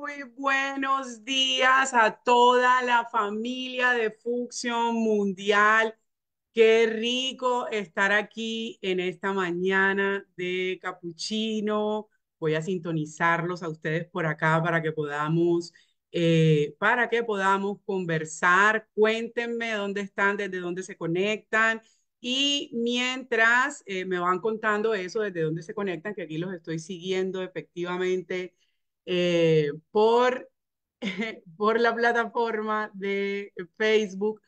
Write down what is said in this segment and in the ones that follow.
muy buenos días a toda la familia de Función Mundial. Qué rico estar aquí en esta mañana de capuchino. Voy a sintonizarlos a ustedes por acá para que podamos eh, para que podamos conversar. Cuéntenme dónde están, desde dónde se conectan. Y mientras eh, me van contando eso, desde dónde se conectan, que aquí los estoy siguiendo efectivamente eh, por, por la plataforma de Facebook.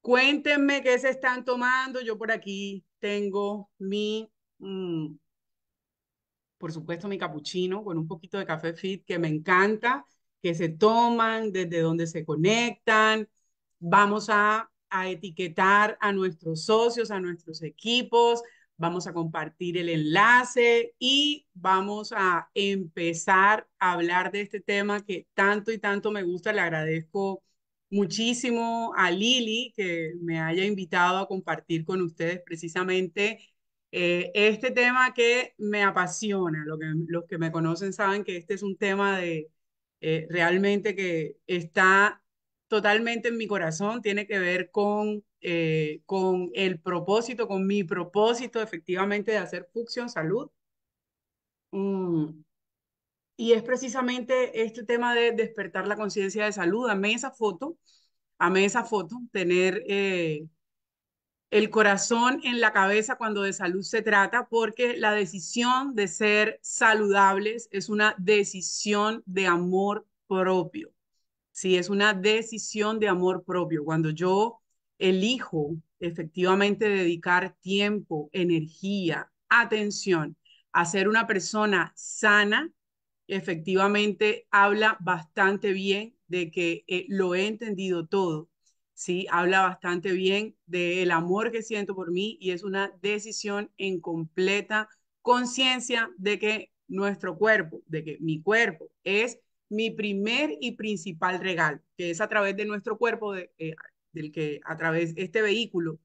Cuéntenme qué se están tomando. Yo por aquí tengo mi, mm, por supuesto, mi capuchino con un poquito de café fit que me encanta, que se toman, desde donde se conectan. Vamos a etiquetar a nuestros socios, a nuestros equipos, Vamos a compartir el enlace y vamos a empezar a hablar de este tema que tanto y tanto me gusta. Le agradezco muchísimo a Lili que me haya invitado a compartir con ustedes precisamente eh, este tema que me apasiona. Lo que, los que me conocen saben que este es un tema de eh, realmente que está totalmente en mi corazón, tiene que ver con, eh, con el propósito, con mi propósito efectivamente de hacer Fucción Salud. Mm. Y es precisamente este tema de despertar la conciencia de salud. ame esa foto, amé esa foto, tener eh, el corazón en la cabeza cuando de salud se trata, porque la decisión de ser saludables es una decisión de amor propio. ¿sí? Es una decisión de amor propio. Cuando yo elijo efectivamente dedicar tiempo, energía, atención a ser una persona sana, efectivamente habla bastante bien de que eh, lo he entendido todo, ¿sí? Habla bastante bien del amor que siento por mí y es una decisión en completa conciencia de que nuestro cuerpo, de que mi cuerpo es mi primer y principal regalo, que es a través de nuestro cuerpo, eh, del que a través de este vehículo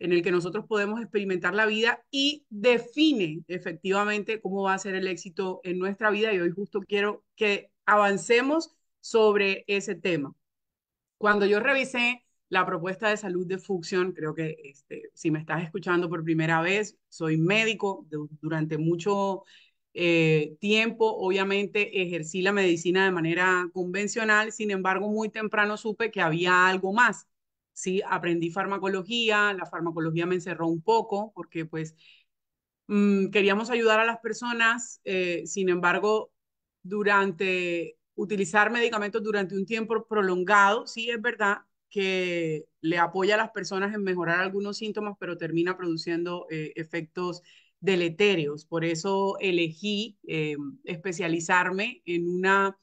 en el que nosotros podemos experimentar la vida y define efectivamente cómo va a ser el éxito en nuestra vida. Y hoy justo quiero que avancemos sobre ese tema. Cuando yo revisé la propuesta de salud de Fuxion, creo que este, si me estás escuchando por primera vez, soy médico, durante mucho eh, tiempo. Obviamente ejercí la medicina de manera convencional, sin embargo, muy temprano supe que había algo más. Sí, aprendí farmacología, la farmacología me encerró un poco porque pues mm, queríamos ayudar a las personas, eh, sin embargo, durante utilizar medicamentos durante un tiempo prolongado, sí es verdad que le apoya a las personas en mejorar algunos síntomas, pero termina produciendo eh, efectos deleterios. Por eso elegí eh, especializarme en una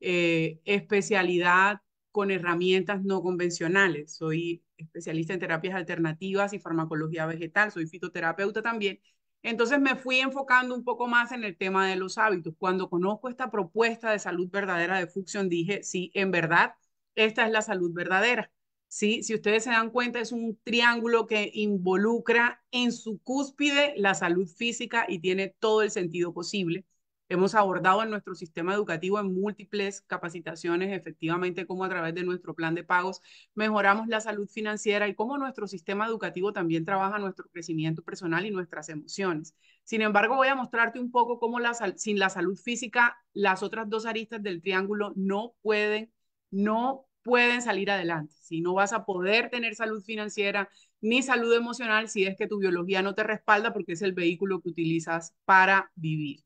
eh, especialidad con herramientas no convencionales. Soy especialista en terapias alternativas y farmacología vegetal, soy fitoterapeuta también. Entonces me fui enfocando un poco más en el tema de los hábitos. Cuando conozco esta propuesta de salud verdadera de Fuxion, dije, sí, en verdad, esta es la salud verdadera. ¿sí? Si ustedes se dan cuenta, es un triángulo que involucra en su cúspide la salud física y tiene todo el sentido posible. Hemos abordado en nuestro sistema educativo en múltiples capacitaciones, efectivamente, cómo a través de nuestro plan de pagos mejoramos la salud financiera y cómo nuestro sistema educativo también trabaja nuestro crecimiento personal y nuestras emociones. Sin embargo, voy a mostrarte un poco cómo la sin la salud física, las otras dos aristas del triángulo no pueden, no pueden salir adelante. Si no vas a poder tener salud financiera ni salud emocional si es que tu biología no te respalda porque es el vehículo que utilizas para vivir.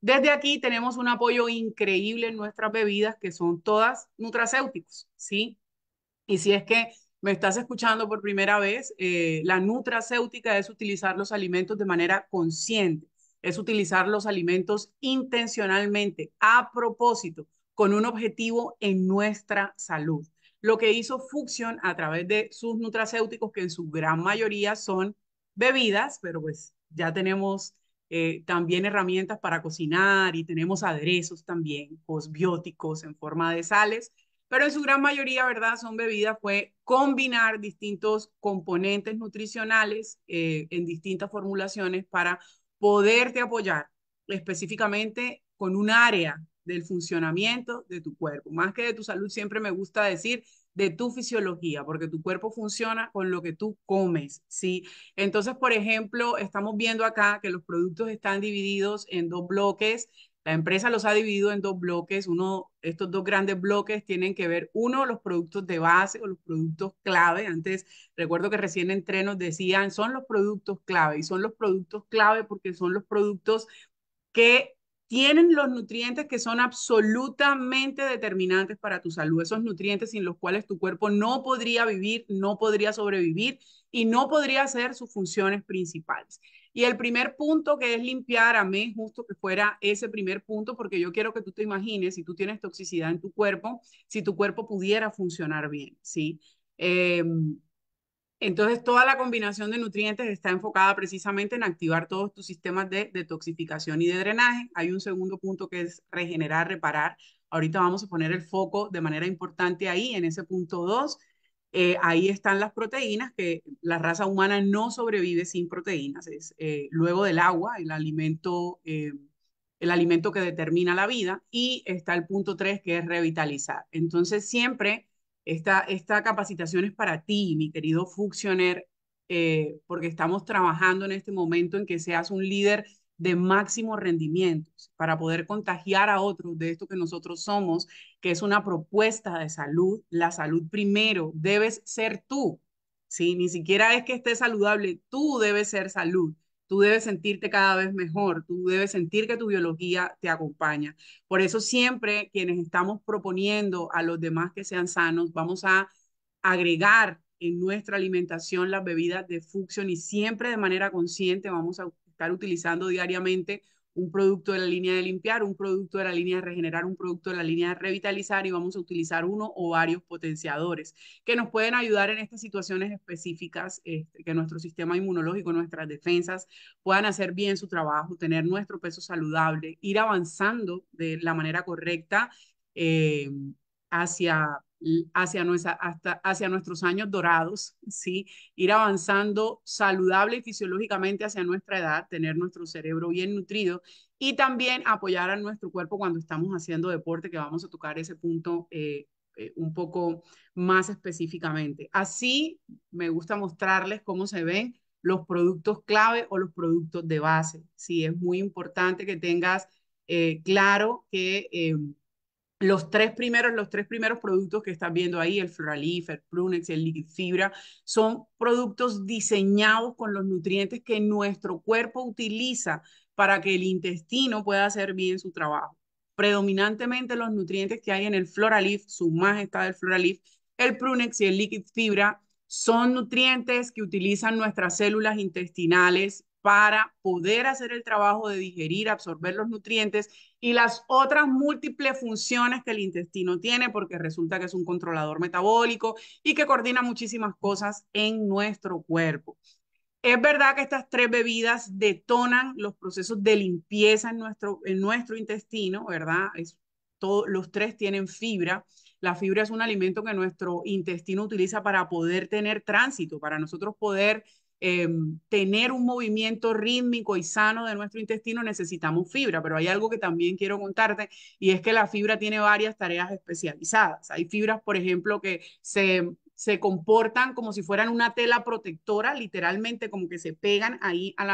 Desde aquí tenemos un apoyo increíble en nuestras bebidas que son todas nutracéuticos, ¿sí? Y si es que me estás escuchando por primera vez, eh, la nutracéutica es utilizar los alimentos de manera consciente, es utilizar los alimentos intencionalmente, a propósito con un objetivo en nuestra salud. Lo que hizo Fuxion a través de sus nutracéuticos, que en su gran mayoría son bebidas, pero pues ya tenemos eh, también herramientas para cocinar y tenemos aderezos también, bióticos en forma de sales, pero en su gran mayoría, ¿verdad? Son bebidas, fue combinar distintos componentes nutricionales eh, en distintas formulaciones para poderte apoyar específicamente con un área del funcionamiento de tu cuerpo. Más que de tu salud, siempre me gusta decir de tu fisiología, porque tu cuerpo funciona con lo que tú comes, ¿sí? Entonces, por ejemplo, estamos viendo acá que los productos están divididos en dos bloques. La empresa los ha dividido en dos bloques. Uno, estos dos grandes bloques tienen que ver, uno, los productos de base o los productos clave. Antes, recuerdo que recién entré nos decían, son los productos clave y son los productos clave porque son los productos que tienen los nutrientes que son absolutamente determinantes para tu salud, esos nutrientes sin los cuales tu cuerpo no podría vivir, no podría sobrevivir y no podría hacer sus funciones principales. Y el primer punto que es limpiar, a mí justo que fuera ese primer punto, porque yo quiero que tú te imagines, si tú tienes toxicidad en tu cuerpo, si tu cuerpo pudiera funcionar bien, ¿sí? Eh, entonces, toda la combinación de nutrientes está enfocada precisamente en activar todos tus sistemas de detoxificación y de drenaje. Hay un segundo punto que es regenerar, reparar. Ahorita vamos a poner el foco de manera importante ahí, en ese punto 2. Eh, ahí están las proteínas, que la raza humana no sobrevive sin proteínas. Es eh, luego del agua, el alimento, eh, el alimento que determina la vida. Y está el punto 3, que es revitalizar. Entonces, siempre esta, esta capacitación es para ti, mi querido Funcioner, eh, porque estamos trabajando en este momento en que seas un líder de máximo rendimiento, para poder contagiar a otros de esto que nosotros somos, que es una propuesta de salud, la salud primero, debes ser tú, si Ni siquiera es que estés saludable, tú debes ser salud tú debes sentirte cada vez mejor, tú debes sentir que tu biología te acompaña. Por eso siempre quienes estamos proponiendo a los demás que sean sanos, vamos a agregar en nuestra alimentación las bebidas de función y siempre de manera consciente vamos a estar utilizando diariamente un producto de la línea de limpiar, un producto de la línea de regenerar, un producto de la línea de revitalizar y vamos a utilizar uno o varios potenciadores que nos pueden ayudar en estas situaciones específicas, este, que nuestro sistema inmunológico, nuestras defensas puedan hacer bien su trabajo, tener nuestro peso saludable, ir avanzando de la manera correcta eh, hacia hacia, nuestra, hasta, hacia nuestros años dorados, ¿sí? ir avanzando saludable y fisiológicamente hacia nuestra edad, tener nuestro cerebro bien nutrido y también apoyar a nuestro cuerpo cuando estamos haciendo deporte, que vamos a tocar ese punto eh, eh, un poco más específicamente. Así me gusta mostrarles cómo se ven los productos clave o los productos de base. Sí, es muy importante que tengas eh, claro que em, los tres primeros, los tres primeros productos que están viendo ahí, el Floralife, el Prunex, el Liquid Fibra, son productos diseñados con los nutrientes que nuestro cuerpo utiliza para que el intestino pueda hacer bien su trabajo. Predominantemente los nutrientes que hay en el Floralife, su majestad del Floralife, el Prunex y el Liquid Fibra son nutrientes que utilizan nuestras células intestinales para poder hacer el trabajo de digerir, absorber los nutrientes y las otras múltiples funciones que el intestino tiene, porque resulta que es un controlador metabólico y que coordina muchísimas cosas en nuestro cuerpo. Es verdad que estas tres bebidas detonan los procesos de limpieza en nuestro, en nuestro intestino, ¿verdad? Es los tres tienen fibra. La fibra es un alimento que nuestro intestino utiliza para poder tener tránsito, para nosotros poder Em, tener un movimiento rítmico y sano de nuestro intestino, necesitamos fibra, pero hay algo que también quiero contarte y es que la fibra tiene varias tareas especializadas. Hay fibras, por ejemplo, que se comportan como si fueran una tela protectora, literalmente como que se pegan ahí a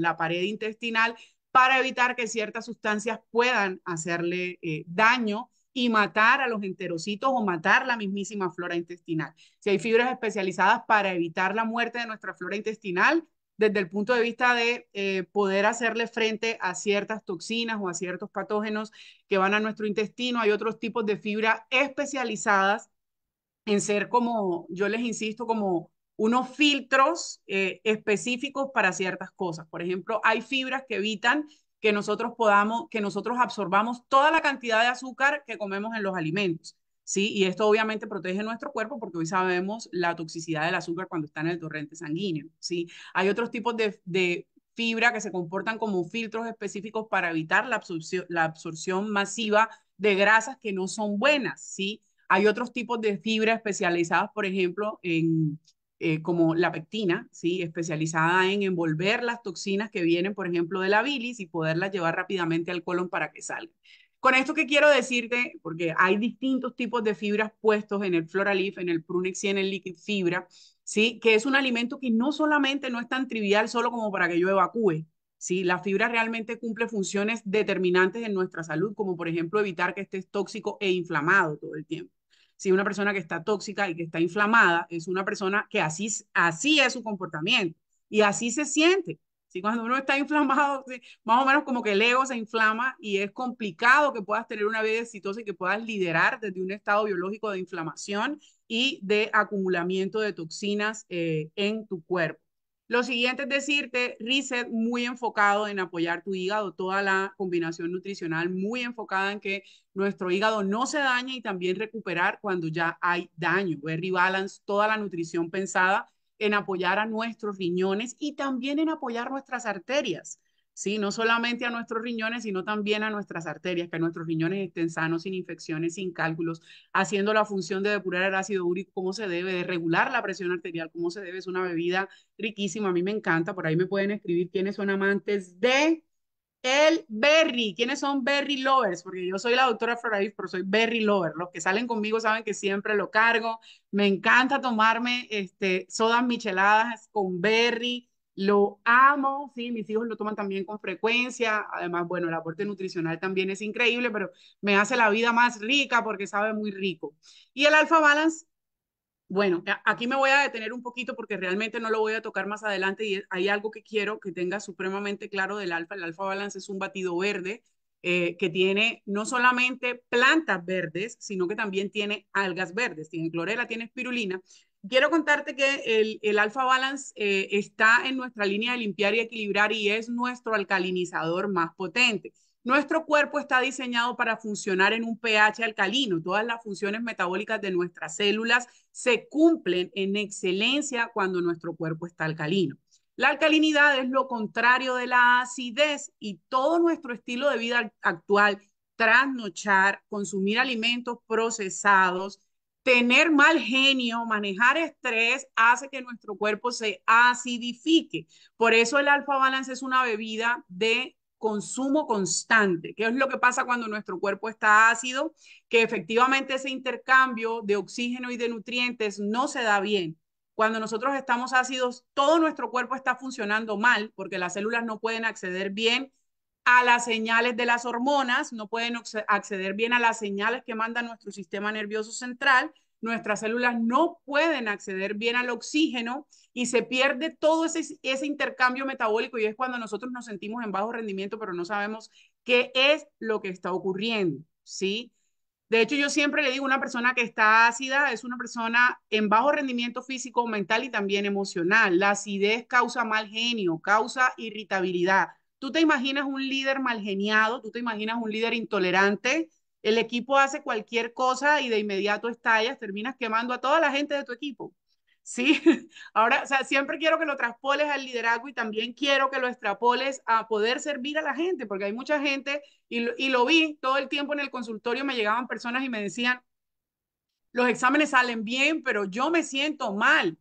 la, pared intestinal para evitar que ciertas sustancias puedan hacerle eh, daño y matar a los enterocitos o matar la mismísima flora intestinal. Si hay fibras especializadas para evitar la muerte de nuestra flora intestinal, desde el punto de vista de eh, poder hacerle frente a ciertas toxinas o a ciertos patógenos que van a nuestro intestino, hay otros tipos de fibras especializadas en ser como, yo les insisto, como unos filtros eh, específicos para ciertas cosas. Por ejemplo, hay fibras que evitan que nosotros podamos, que nosotros absorbamos toda la cantidad de azúcar que comemos en los alimentos. ¿sí? Y esto obviamente protege nuestro cuerpo porque hoy sabemos la toxicidad del azúcar cuando está en el torrente sanguíneo. ¿sí? Hay otros tipos de, fibra que se comportan como filtros específicos para evitar la absorción, la absorción masiva de grasas que no son buenas. ¿sí? Hay otros tipos de fibra especializadas, por ejemplo, en eh, como la pectina, ¿sí? especializada en envolver las toxinas que vienen, por ejemplo, de la bilis y poderlas llevar rápidamente al colon para que salgan. Con esto que quiero decirte, porque hay distintos tipos de fibras puestos en el Floralif, en el Prunex y en el Liquid Fibra, ¿sí? que es un alimento que no solamente no es tan trivial solo como para que yo evacúe, ¿sí? La fibra realmente cumple funciones determinantes en nuestra salud, como por ejemplo evitar que estés tóxico e inflamado todo el tiempo si una persona que está tóxica y que está inflamada es una persona que así, así es su comportamiento y así se siente. si Cuando uno está inflamado, más o menos como que el ego se inflama y es complicado que puedas tener una vida exitosa y que puedas liderar desde un estado biológico de inflamación y de acumulamiento de toxinas eh, en tu cuerpo. Lo siguiente es decirte, Reset muy enfocado en apoyar tu hígado, toda la combinación nutricional muy enfocada en que nuestro hígado no se dañe y también recuperar cuando ya hay daño. Berry Balance, toda la nutrición pensada en apoyar a nuestros riñones y también en apoyar nuestras arterias. ¿sí? No solamente a nuestros riñones, sino también a nuestras arterias, que nuestros riñones estén sanos, sin infecciones, sin cálculos, haciendo la función de depurar el ácido úrico cómo se debe, de regular la presión arterial como se debe. Es una bebida riquísima, a mí me encanta. Por ahí me pueden escribir quiénes son amantes de el berry. ¿Quiénes son berry lovers? Porque yo soy la doctora ferraris pero soy berry lover. Los que salen conmigo saben que siempre lo cargo. Me encanta tomarme este, sodas micheladas con berry lo amo, sí, mis hijos lo toman también con frecuencia. Además, bueno, el aporte nutricional también es increíble, pero me hace la vida más rica porque sabe muy rico. Y el Alfa Balance, bueno, aquí me voy a detener un poquito porque realmente no lo voy a tocar más adelante y hay algo que quiero que tenga supremamente claro del Alfa. El Alfa Balance es un batido verde eh, que tiene no solamente plantas verdes, sino que también tiene algas verdes, tiene clorela, tiene espirulina quiero contarte que el, Alpha Balance eh, está en nuestra línea de limpiar y equilibrar y es nuestro alcalinizador más potente. Nuestro cuerpo está diseñado para funcionar en un pH alcalino. Todas las funciones metabólicas de nuestras células se cumplen en excelencia cuando nuestro cuerpo está alcalino. La alcalinidad es lo contrario de la acidez y todo nuestro estilo de vida actual, trasnochar, consumir alimentos procesados, Tener mal genio, manejar estrés, hace que nuestro cuerpo se acidifique. Por eso el Alfa Balance es una bebida de consumo constante. ¿Qué es lo que pasa cuando nuestro cuerpo está ácido? Que efectivamente ese intercambio de oxígeno y de nutrientes no se da bien. Cuando nosotros estamos ácidos, todo nuestro cuerpo está funcionando mal porque las células no pueden acceder bien a las señales de las hormonas, no pueden acceder bien a las señales que manda nuestro sistema nervioso central, nuestras células no pueden acceder bien al oxígeno y se pierde todo ese, intercambio metabólico y es cuando nosotros nos sentimos en bajo rendimiento, pero no sabemos qué es lo que está ocurriendo, ¿sí? De hecho, yo siempre le digo, una persona que está ácida es una persona en bajo rendimiento físico, mental y también emocional. La acidez causa mal genio, causa irritabilidad, Tú te imaginas un líder mal geniado, tú te imaginas un líder intolerante, el equipo hace cualquier cosa y de inmediato estallas, terminas quemando a toda la gente de tu equipo. Sí, ahora, o sea, siempre quiero que lo traspoles al liderazgo y también quiero que lo extrapoles a poder servir a la gente, porque hay mucha gente, y lo, y lo vi todo el tiempo en el consultorio, me llegaban personas y me decían, los exámenes salen bien, pero yo me siento mal.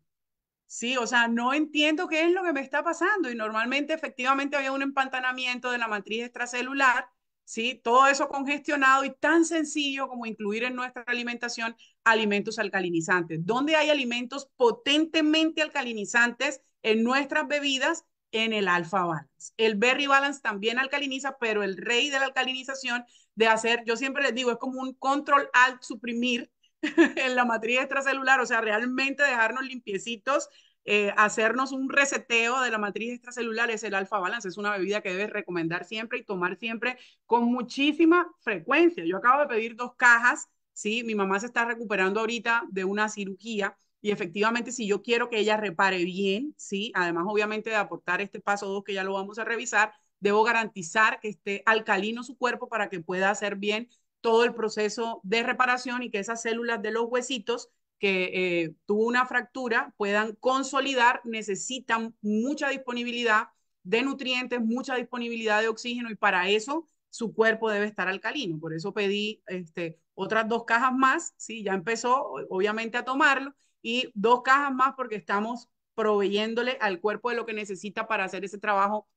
Sí, o sea, no entiendo qué es lo que me está pasando. Y normalmente, efectivamente, había un empantanamiento de la matriz extracelular, ¿sí? Todo eso congestionado y tan sencillo como incluir en nuestra alimentación alimentos alcalinizantes. ¿Dónde hay alimentos potentemente alcalinizantes en nuestras bebidas? En el Alpha Balance. El Berry Balance también alcaliniza, pero el rey de la alcalinización de hacer, yo siempre les digo, es como un control al suprimir en la matriz extracelular, o sea, realmente dejarnos limpiecitos, eh, hacernos un reseteo de la matriz extracelular es el Alfa Balance, es una bebida que debes recomendar siempre y tomar siempre con muchísima frecuencia. Yo acabo de pedir dos cajas, ¿sí? Mi mamá se está recuperando ahorita de una cirugía. Y efectivamente, si yo quiero que ella repare bien, ¿sí? Además, obviamente, de aportar este paso 2 que ya lo vamos a revisar, debo garantizar que esté alcalino su cuerpo para que pueda hacer bien todo el proceso de reparación y que esas células de los huesitos que eh, tuvo una fractura puedan consolidar, necesitan mucha disponibilidad de nutrientes, mucha disponibilidad de oxígeno y para eso su cuerpo debe estar alcalino. Por eso pedí este, otras dos cajas más, ¿sí? ya empezó obviamente a tomarlo y dos cajas más porque estamos proveyéndole al cuerpo de lo que necesita para hacer ese trabajo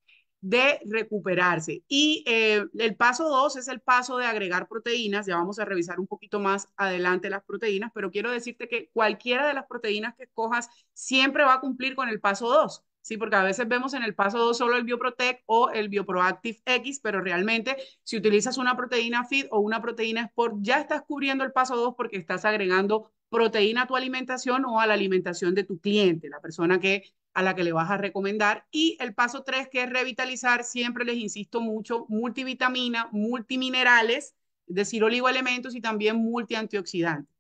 de recuperarse. Y eh, el paso dos es el paso de agregar proteínas. Ya vamos a revisar un poquito más adelante las proteínas, pero quiero decirte que cualquiera de las proteínas que cojas siempre va a cumplir con el paso dos. Sí, porque a veces vemos en el paso 2 solo el Bioprotect o el Bioproactive X, pero realmente si utilizas una proteína FIT o una proteína Sport, ya estás cubriendo el paso 2 porque estás agregando proteína a tu alimentación o a la alimentación de tu cliente, la persona que a la que le vas a recomendar. Y el paso tres, que es revitalizar, siempre les insisto mucho, multivitamina, multiminerales, es decir, oligoelementos y también multiantioxidantes.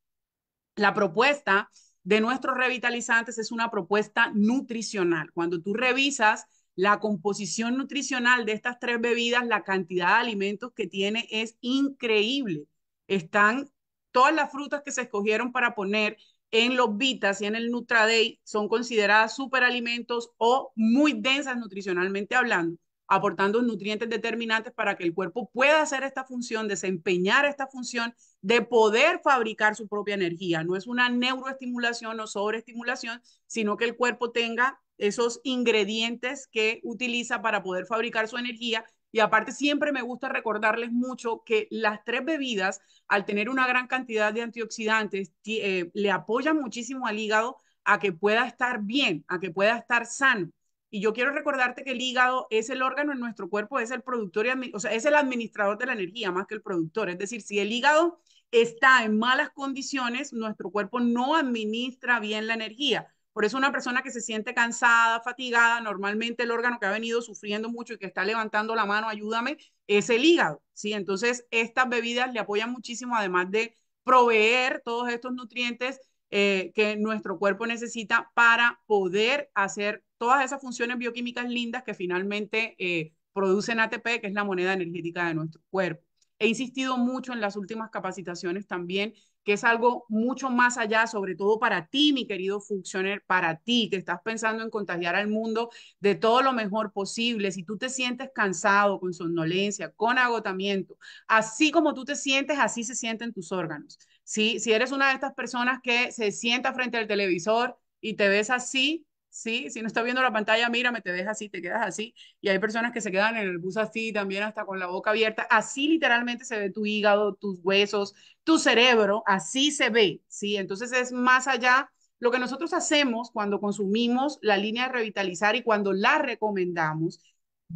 La propuesta de nuestros revitalizantes es una propuesta nutricional. Cuando tú revisas la composición nutricional de estas tres bebidas, la cantidad de alimentos que tiene es increíble. Están todas las frutas que se escogieron para poner en los Vitas y en el Nutraday son consideradas superalimentos o muy densas nutricionalmente hablando, aportando nutrientes determinantes para que el cuerpo pueda hacer esta función, desempeñar esta función de poder fabricar su propia energía. No es una neuroestimulación o sobreestimulación, sino que el cuerpo tenga esos ingredientes que utiliza para poder fabricar su energía y aparte siempre me gusta recordarles mucho que las tres bebidas, al tener una gran cantidad de antioxidantes, eh, le apoyan muchísimo al hígado a que pueda estar bien, a que pueda estar sano. Y yo quiero recordarte que el hígado es el órgano en nuestro cuerpo, es el productor, y o es el administrador de la energía más que el productor. Es decir, si el hígado está en malas condiciones, nuestro cuerpo no administra bien la energía. Por eso una persona que se siente cansada, fatigada, normalmente el órgano que ha venido sufriendo mucho y que está levantando la mano, ayúdame, es el hígado, ¿sí? Entonces, estas bebidas le apoyan muchísimo, además de proveer todos estos nutrientes eh, que nuestro cuerpo necesita para poder hacer todas esas funciones bioquímicas lindas que finalmente eh, producen ATP, que es la moneda energética de nuestro cuerpo. He insistido mucho en las últimas capacitaciones también que es algo mucho más allá, sobre todo para ti, mi querido funcionario para ti, que estás pensando en contagiar al mundo de todo lo mejor posible. Si tú te sientes cansado, con somnolencia, con agotamiento, así como tú te sientes, así se sienten tus órganos. Si eres una de estas personas que se sienta frente al televisor y te ves así, ¿sí? Si no está viendo la pantalla, mírame, te dejas así, te quedas así. Y hay personas que se quedan en el bus así, también hasta con la boca abierta. Así literalmente se ve tu hígado, tus huesos, tu cerebro, así se ve, ¿sí? Entonces es más allá lo que nosotros hacemos cuando consumimos la línea de revitalizar y cuando la recomendamos,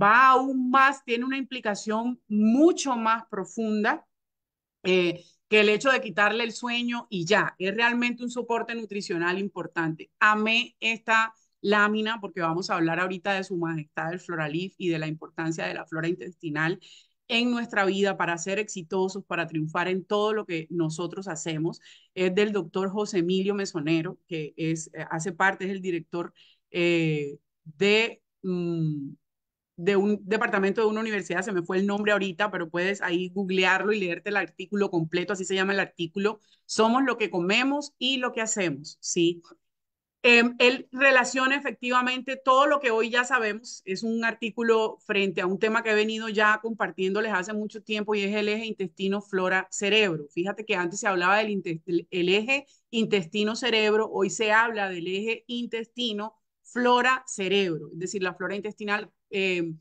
va aún más, tiene una implicación mucho más profunda. Eh, que el hecho de quitarle el sueño y ya, es realmente un soporte nutricional importante. Amé esta, lámina, porque vamos a hablar ahorita de su majestad el Floralif y de la importancia de la flora intestinal en nuestra vida para ser exitosos, para triunfar en todo lo que nosotros hacemos, es del doctor José Emilio Mesonero, que es, eh, hace parte, es el director eh, de, mm, de un departamento de una universidad, se me fue el nombre ahorita, pero puedes ahí googlearlo y leerte el artículo completo, así se llama el artículo, Somos lo que comemos y lo que hacemos, ¿sí? sí eh, él relaciona efectivamente todo lo que hoy ya sabemos, es un artículo frente a un tema que he venido ya compartiéndoles hace mucho tiempo y es el eje intestino-flora-cerebro. Fíjate que antes se hablaba del eje intestino-cerebro, hoy se habla del eje intestino-flora-cerebro, es decir, la flora intestinal em,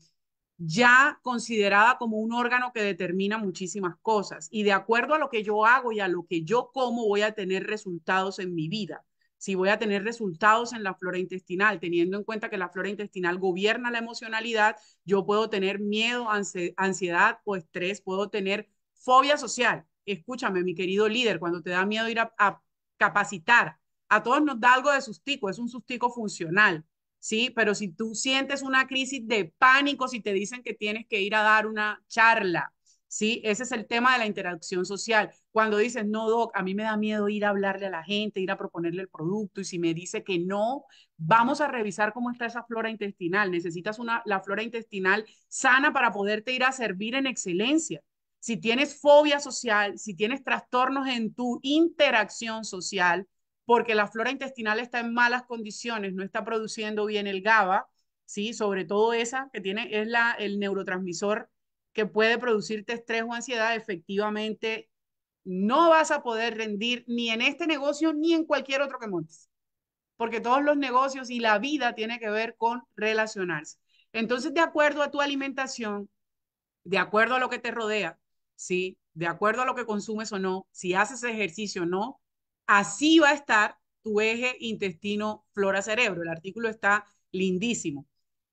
ya considerada como un órgano que determina muchísimas cosas y de acuerdo a lo que yo hago y a lo que yo como voy a tener resultados en mi vida si voy a tener resultados en la flora intestinal, teniendo en cuenta que la flora intestinal gobierna la emocionalidad, yo puedo tener miedo, ansiedad o estrés, puedo tener fobia social. Escúchame, mi querido líder, cuando te da miedo ir a, capacitar, a todos nos da algo de sustico, es un sustico funcional, ¿sí? Pero si tú sientes una crisis de pánico, si te dicen que tienes que ir a dar una charla, ¿sí? Ese es el tema de la interacción social. Cuando dices, no, Doc, a mí me da miedo ir a hablarle a la gente, ir a proponerle el producto, y si me dice que no, vamos a revisar cómo está esa flora intestinal. Necesitas una, la flora intestinal sana para poderte ir a servir en excelencia. Si tienes fobia social, si tienes trastornos en tu interacción social, porque la flora intestinal está en malas condiciones, no está produciendo bien el GABA, ¿sí? sobre todo esa que tiene, es la, el neurotransmisor que puede producirte estrés o ansiedad, efectivamente no vas a poder rendir ni en este negocio ni en cualquier otro que montes. Porque todos los negocios y la vida tiene que ver con relacionarse. Entonces, de acuerdo a tu alimentación, de acuerdo a lo que te rodea, ¿sí? De acuerdo a lo que consumes o no, si haces ejercicio o no, así va a estar tu eje intestino-flora-cerebro. El artículo está lindísimo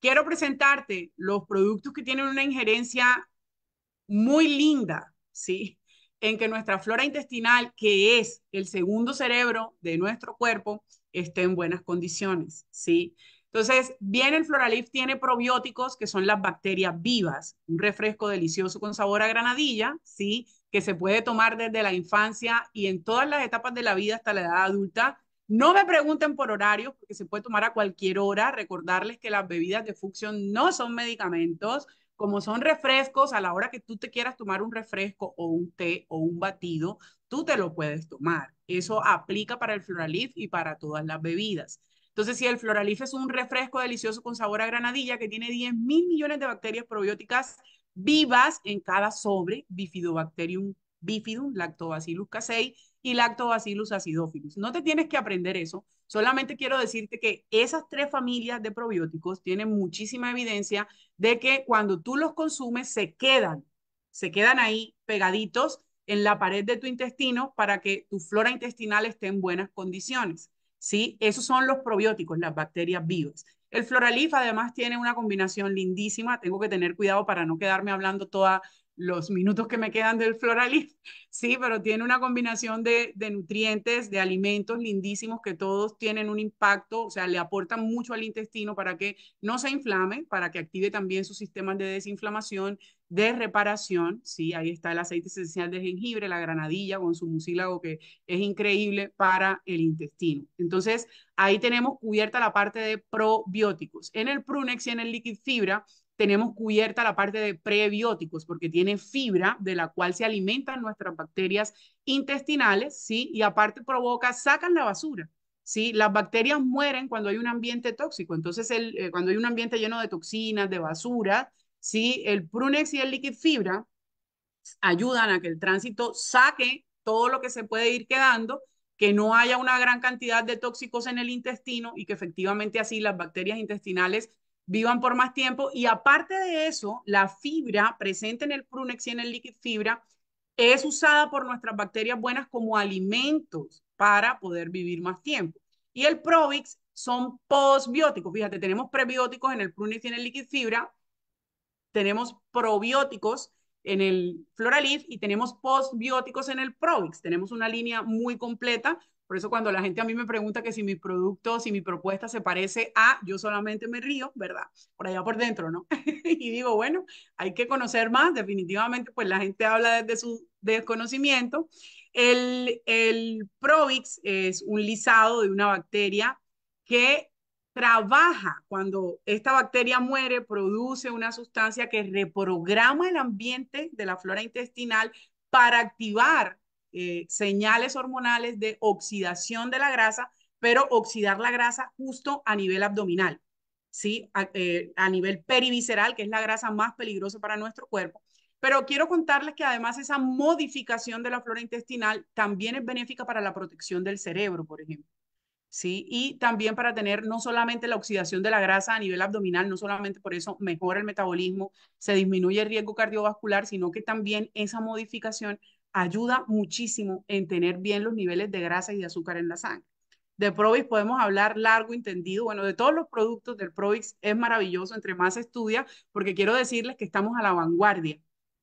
quiero presentarte los productos que tienen una injerencia muy linda, ¿sí? En que nuestra flora intestinal, que es el segundo cerebro de nuestro cuerpo, esté en buenas condiciones. ¿sí? Entonces, bien el Floralife tiene probióticos que son las bacterias vivas, un refresco delicioso con sabor a granadilla, ¿sí? Que se puede tomar desde la infancia y en todas las etapas de la vida hasta la edad adulta no me pregunten por horarios, porque se puede tomar a cualquier hora. Recordarles que las bebidas de función no son medicamentos, como son refrescos, a la hora que tú te quieras tomar un refresco o un té o un batido, tú te lo puedes tomar. Eso aplica para el Floralif y para todas las bebidas. Entonces, si el Floralif es un refresco delicioso con sabor a granadilla que tiene 10 mil millones de bacterias probióticas vivas en cada sobre, Bifidobacterium bifidum, Lactobacillus casei, y Lactobacillus acidophilus. No te tienes que aprender eso, solamente quiero decirte que esas tres familias de probióticos tienen muchísima evidencia de que cuando tú los consumes se quedan, se quedan ahí pegaditos en la pared de tu intestino para que tu flora intestinal esté en buenas condiciones. ¿sí? Esos son los probióticos, las bacterias vivas. El Floralif además tiene una combinación lindísima, tengo que tener cuidado para no quedarme hablando toda los minutos que me quedan del Floralis, sí, pero tiene una combinación de, nutrientes, de alimentos lindísimos que todos tienen un impacto, o sea, le aportan mucho al intestino para que no se inflame, para que active también sus sistemas de desinflamación, de reparación, sí, ahí está el aceite esencial de jengibre, la granadilla con su mucílago que es increíble para el intestino. Entonces, ahí tenemos cubierta la parte de probióticos. En el Prunex y en el Liquid Fibra tenemos cubierta la parte de prebióticos porque tiene fibra de la cual se alimentan nuestras bacterias intestinales, ¿sí? Y aparte provoca, sacan la basura, ¿sí? Las bacterias mueren cuando hay un ambiente tóxico, entonces eh, cuando hay un ambiente lleno de toxinas, de basura, ¿sí? El Prunex y el fibra ayudan a que el tránsito saque todo lo que se puede ir quedando que no haya una gran cantidad de tóxicos en el intestino y que efectivamente así las bacterias intestinales vivan por más tiempo. Y aparte de eso, la fibra presente en el prunex y en el liquid fibra es usada por nuestras bacterias buenas como alimentos para poder vivir más tiempo. Y el probix son postbióticos. Fíjate, tenemos prebióticos en el prunex y en el liquid fibra, tenemos probióticos en el Floralif y tenemos postbióticos en el probix, Tenemos una línea muy completa por eso cuando la gente a mí me pregunta que si mi producto, si mi propuesta se parece a, yo solamente me río, ¿verdad? Por allá por dentro, ¿no? y digo, bueno, hay que conocer más, definitivamente, pues la gente habla desde su desconocimiento. El, el Provix es un lisado de una bacteria que trabaja cuando esta bacteria muere, produce una sustancia que reprograma el ambiente de la flora intestinal para activar eh, señales hormonales de oxidación de la grasa, pero oxidar la grasa justo a nivel abdominal, ¿sí? Eh, a, nivel perivisceral, que es la grasa más peligrosa para nuestro cuerpo. Pero quiero contarles que además esa modificación de la flora intestinal también es benéfica para la protección del cerebro, por ejemplo. ¿sí? Y también para tener no solamente la oxidación de la grasa a nivel abdominal, no solamente por eso mejora el metabolismo, se disminuye el riesgo cardiovascular, sino que también esa modificación ayuda muchísimo en tener bien los niveles de grasa y de azúcar en la sangre. De Provix podemos hablar largo y tendido. Bueno, de todos los productos del Provix es maravilloso, entre más estudia, porque quiero decirles que estamos a la vanguardia.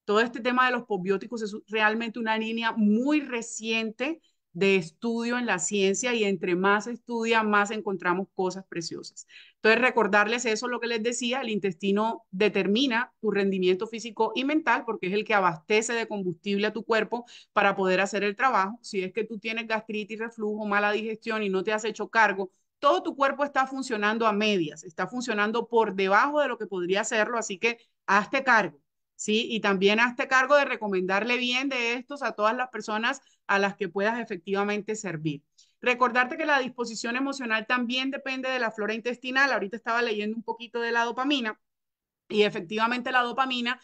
Todo este tema de los probióticos es realmente una línea muy reciente de estudio en la ciencia y entre más estudia, más encontramos cosas preciosas. Entonces, recordarles eso, lo que les decía, el intestino determina tu rendimiento físico y mental porque es el que abastece de combustible a tu cuerpo para poder hacer el trabajo. Si es que tú tienes gastritis, reflujo, mala digestión y no te has hecho cargo, todo tu cuerpo está funcionando a medias, está funcionando por debajo de lo que podría hacerlo, así que hazte cargo. ¿sí? Y también hazte cargo de recomendarle bien de estos a todas las personas a las que puedas efectivamente servir. Recordarte que la disposición emocional también depende de la flora intestinal. Ahorita estaba leyendo un poquito de la dopamina y efectivamente la dopamina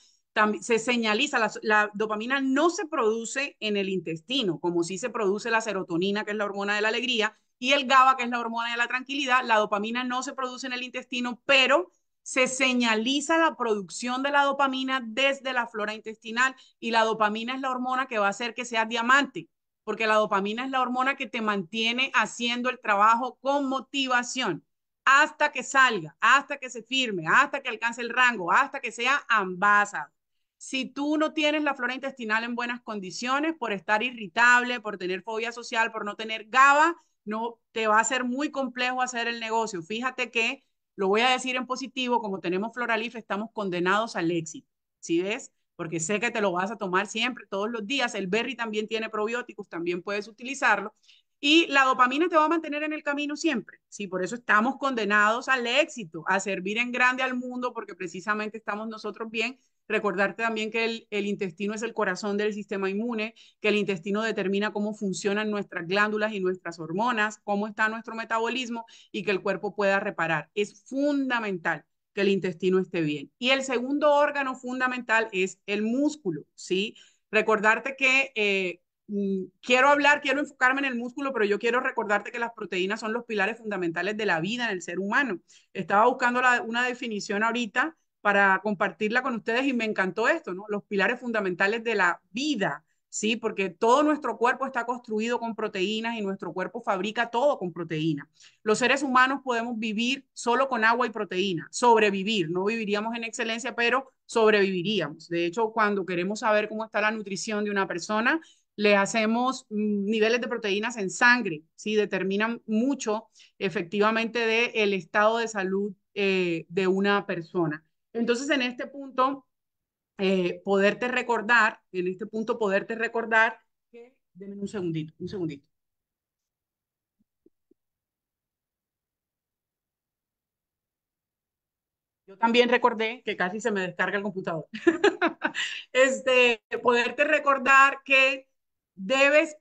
se señaliza, la, dopamina no se produce en el intestino, como si se produce la serotonina, que es la hormona de la alegría, y el GABA, que es la hormona de la tranquilidad. La dopamina no se produce en el intestino, pero se señaliza la producción de la dopamina desde la flora intestinal y la dopamina es la hormona que va a hacer que seas diamante, porque la dopamina es la hormona que te mantiene haciendo el trabajo con motivación hasta que salga, hasta que se firme, hasta que alcance el rango, hasta que sea ambasada. Si tú no tienes la flora intestinal en buenas condiciones por estar irritable, por tener fobia social, por no tener GABA, no te va a ser muy complejo hacer el negocio. Fíjate que lo voy a decir en positivo, como tenemos Floralife, estamos condenados al éxito. ¿Sí ves? Porque sé que te lo vas a tomar siempre, todos los días. El berry también tiene probióticos, también puedes utilizarlo. Y la dopamina te va a mantener en el camino siempre. Sí, por eso estamos condenados al éxito, a servir en grande al mundo, porque precisamente estamos nosotros bien Recordarte también que el, intestino es el corazón del sistema inmune, que el intestino determina cómo funcionan nuestras glándulas y nuestras hormonas, cómo está nuestro metabolismo y que el cuerpo pueda reparar. Es fundamental que el intestino esté bien. Y el segundo órgano fundamental es el músculo, ¿sí? Recordarte que... Eh, mm, quiero hablar, quiero enfocarme en el músculo, pero yo quiero recordarte que las proteínas son los pilares fundamentales de la vida en el ser humano. Estaba buscando una definición ahorita para compartirla con ustedes y me encantó esto, ¿no? Los pilares fundamentales de la vida, ¿sí? Porque todo nuestro cuerpo está construido con proteínas y nuestro cuerpo fabrica todo con proteína. Los seres humanos podemos vivir solo con agua y proteína, sobrevivir, no viviríamos en excelencia, pero sobreviviríamos. De hecho, cuando queremos saber cómo está la nutrición de una persona, le hacemos mm, niveles de proteínas en sangre, ¿sí? Determinan mucho efectivamente del estado de salud eh, de una persona. Entonces, en este punto, eh, poderte recordar, en este punto, poderte recordar que, denme un segundito, un segundito. Yo también recordé que casi se me descarga el computador. este, poderte recordar que debes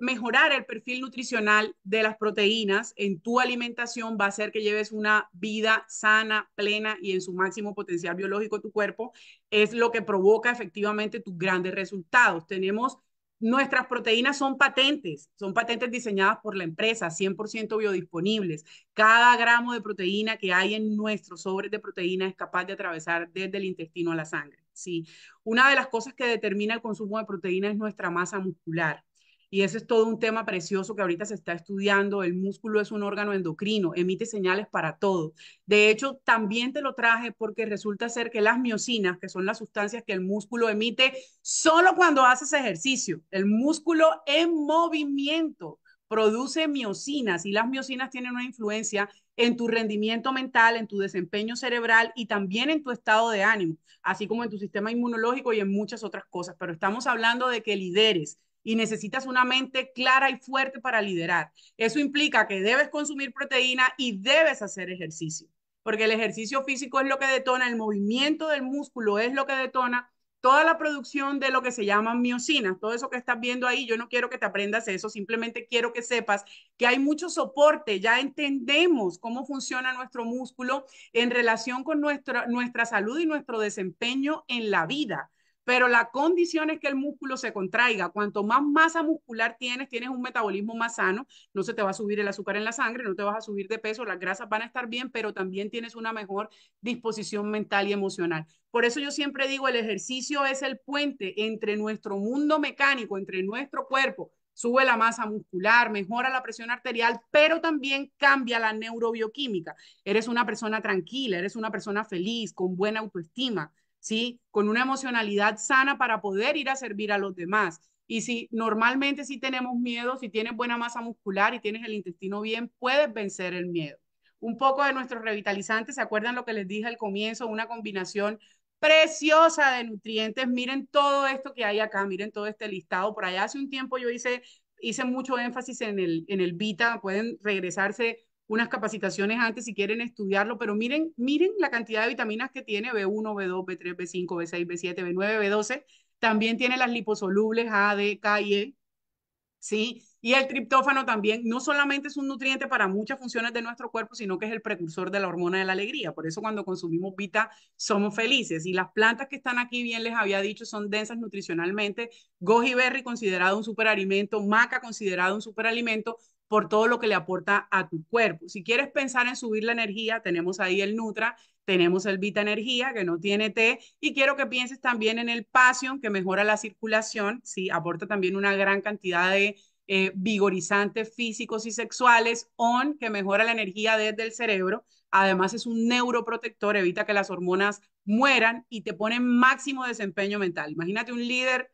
mejorar el perfil nutricional de las proteínas en tu alimentación va a hacer que lleves una vida sana, plena y en su máximo potencial biológico tu cuerpo, es lo que provoca efectivamente tus grandes resultados. Tenemos nuestras proteínas son patentes, son patentes diseñadas por la empresa, 100% biodisponibles. Cada gramo de proteína que hay en nuestro sobres de proteína es capaz de atravesar desde el intestino a la sangre. Sí, una de las cosas que determina el consumo de proteína es nuestra masa muscular. Y ese es todo un tema precioso que ahorita se está estudiando. El músculo es un órgano endocrino, emite señales para todo. De hecho, también te lo traje porque resulta ser que las miocinas, que son las sustancias que el músculo emite solo cuando haces ejercicio, el músculo en movimiento produce miocinas y las miocinas tienen una influencia en tu rendimiento mental, en tu desempeño cerebral y también en tu estado de ánimo, así como en tu sistema inmunológico y en muchas otras cosas. Pero estamos hablando de que lideres, y necesitas una mente clara y fuerte para liderar. Eso implica que debes consumir proteína y debes hacer ejercicio, porque el ejercicio físico es lo que detona, el movimiento del músculo es lo que detona toda la producción de lo que se llaman miocinas, todo eso que estás viendo ahí, yo no quiero que te aprendas eso, simplemente quiero que sepas que hay mucho soporte, ya entendemos cómo funciona nuestro músculo en relación con nuestra, nuestra salud y nuestro desempeño en la vida pero la condición es que el músculo se contraiga. Cuanto más masa muscular tienes, tienes un metabolismo más sano, no se te va a subir el azúcar en la sangre, no te vas a subir de peso, las grasas van a estar bien, pero también tienes una mejor disposición mental y emocional. Por eso yo siempre digo, el ejercicio es el puente entre nuestro mundo mecánico, entre nuestro cuerpo. Sube la masa muscular, mejora la presión arterial, pero también cambia la neurobioquímica. Eres una persona tranquila, eres una persona feliz, con buena autoestima ¿sí? Con una emocionalidad sana para poder ir a servir a los demás. Y si normalmente si tenemos miedo, si tienes buena masa muscular y tienes el intestino bien, puedes vencer el miedo. Un poco de nuestros revitalizantes, ¿se acuerdan lo que les dije al comienzo? Una combinación preciosa de nutrientes. Miren todo esto que hay acá, miren todo este listado. Por allá hace un tiempo yo hice, hice mucho énfasis en el, en el Vita, pueden regresarse unas capacitaciones antes si quieren estudiarlo, pero miren, miren la cantidad de vitaminas que tiene B1, B2, B3, B5, B6, B7, B9, B12. También tiene las liposolubles A, D, K y E. ¿Sí? Y el triptófano también no solamente es un nutriente para muchas funciones de nuestro cuerpo, sino que es el precursor de la hormona de la alegría. Por eso cuando consumimos pita somos felices. Y las plantas que están aquí, bien les había dicho, son densas nutricionalmente. Goji berry considerado un superalimento, maca considerado un superalimento, por todo lo que le aporta a tu cuerpo. Si quieres pensar en subir la energía, tenemos ahí el Nutra, tenemos el Vita Energía, que no tiene té, y quiero que pienses también en el Passion, que mejora la circulación, sí, aporta también una gran cantidad de eh, vigorizantes físicos y sexuales, ON, que mejora la energía desde el cerebro, además es un neuroprotector, evita que las hormonas mueran y te pone máximo desempeño mental. Imagínate un líder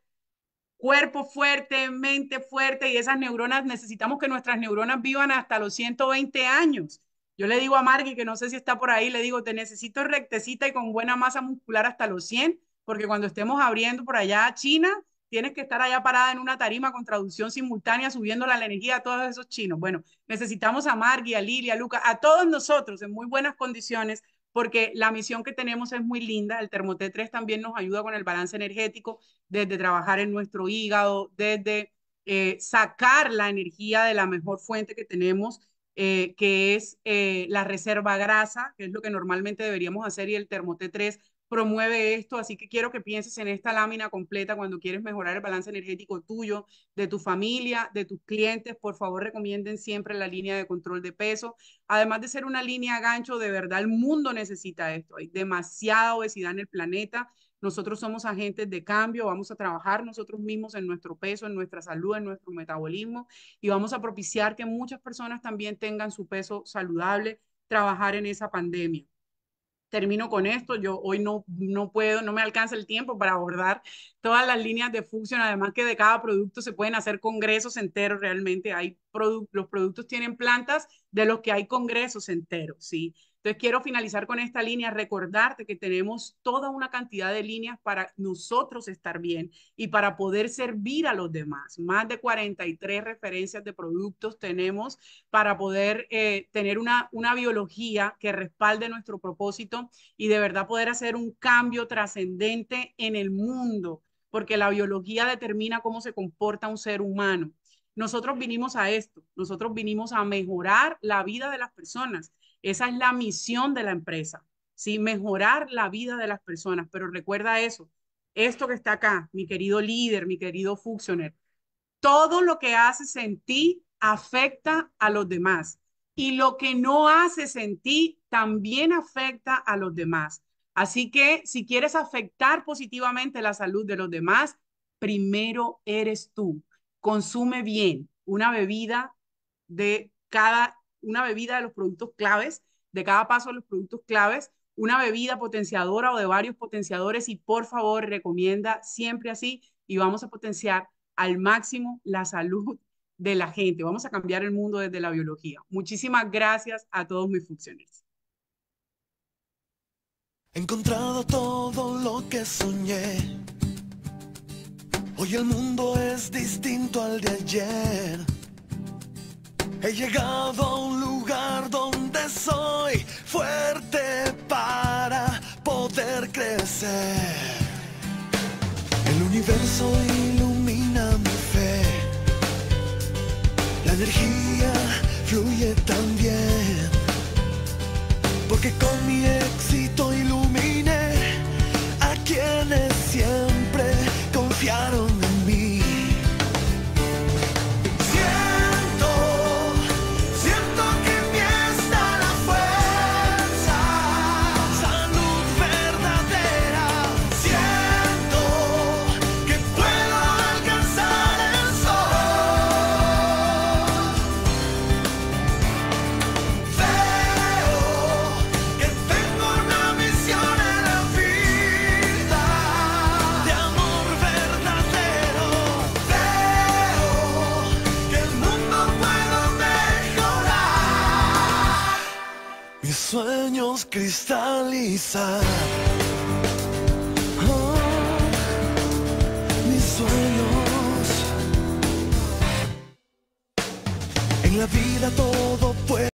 cuerpo fuerte, mente fuerte y esas neuronas, necesitamos que nuestras neuronas vivan hasta los 120 años. Yo le digo a Margie, que no sé si está por ahí, le digo, te necesito rectecita y con buena masa muscular hasta los 100, porque cuando estemos abriendo por allá a China, tienes que estar allá parada en una tarima con traducción simultánea, subiendo la energía a todos esos chinos. Bueno, necesitamos a Margie, a Lilia, a Luca, a todos nosotros en muy buenas condiciones porque la misión que tenemos es muy linda. El t 3 también nos ayuda con el balance energético, desde trabajar en nuestro hígado, desde eh, sacar la energía de la mejor fuente que tenemos, eh, que es eh, la reserva grasa, que es lo que normalmente deberíamos hacer, y el t 3 promueve esto, así que quiero que pienses en esta lámina completa cuando quieres mejorar el balance energético tuyo, de tu familia, de tus clientes. Por favor, recomienden siempre la línea de control de peso. Además de ser una línea gancho, de verdad el mundo necesita esto. Hay demasiada obesidad en el planeta. Nosotros somos agentes de cambio, vamos a trabajar nosotros mismos en nuestro peso, en nuestra salud, en nuestro metabolismo y vamos a propiciar que muchas personas también tengan su peso saludable, trabajar en esa pandemia termino con esto, yo hoy no, no puedo, no me alcanza el tiempo para abordar todas las líneas de función, además que de cada producto se pueden hacer congresos enteros realmente, hay los productos tienen plantas de los que hay congresos enteros, ¿sí? Entonces, quiero finalizar con esta línea, recordarte que tenemos toda una cantidad de líneas para nosotros estar bien y para poder servir a los demás. Más de 43 referencias de productos tenemos para poder eh, tener una, una biología que respalde nuestro propósito y de verdad poder hacer un cambio trascendente en el mundo, porque la biología determina cómo se comporta un ser humano. Nosotros vinimos a esto, nosotros vinimos a mejorar la vida de las personas esa es la misión de la empresa, ¿sí? mejorar la vida de las personas. Pero recuerda eso, esto que está acá, mi querido líder, mi querido funcionario, todo lo que haces en ti afecta a los demás y lo que no haces en ti también afecta a los demás. Así que si quieres afectar positivamente la salud de los demás, primero eres tú. Consume bien una bebida de cada una bebida de los productos claves, de cada paso de los productos claves, una bebida potenciadora o de varios potenciadores y por favor recomienda siempre así y vamos a potenciar al máximo la salud de la gente. Vamos a cambiar el mundo desde la biología. Muchísimas gracias a todos mis funcionarios. encontrado todo lo que soñé. Hoy el mundo es distinto al de ayer. He llegado a un lugar donde soy fuerte para poder crecer. El universo ilumina mi fe. La energía fluye también. Porque con mi éxito Cristaliza oh, mis sueños. En la vida todo puede.